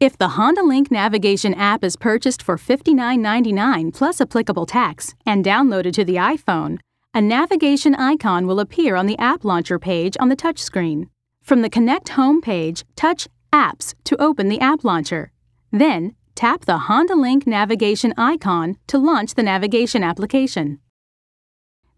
If the Honda Link navigation app is purchased for $59.99 plus applicable tax and downloaded to the iPhone, a navigation icon will appear on the App Launcher page on the touchscreen. From the Connect home page, touch Apps to open the App Launcher. Then, tap the Honda Link navigation icon to launch the navigation application.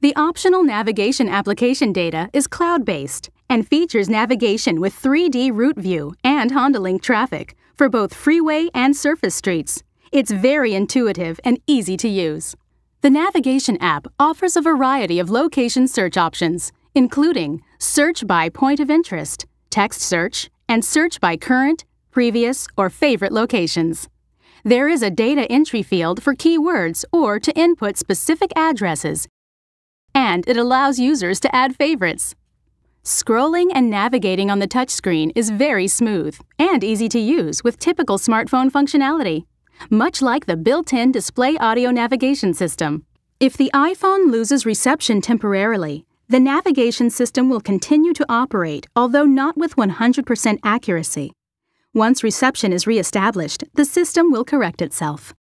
The optional navigation application data is cloud-based and features navigation with 3D route view and HondaLink traffic for both freeway and surface streets. It's very intuitive and easy to use. The navigation app offers a variety of location search options, including search by point of interest, text search, and search by current, previous, or favorite locations. There is a data entry field for keywords or to input specific addresses, and it allows users to add favorites. Scrolling and navigating on the touchscreen is very smooth and easy to use with typical smartphone functionality, much like the built-in display audio navigation system. If the iPhone loses reception temporarily, the navigation system will continue to operate, although not with 100% accuracy. Once reception is reestablished, the system will correct itself.